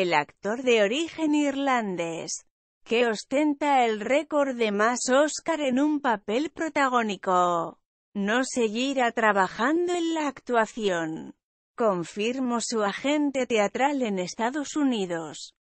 el actor de origen irlandés, que ostenta el récord de más Oscar en un papel protagónico. No seguirá trabajando en la actuación. Confirmó su agente teatral en Estados Unidos.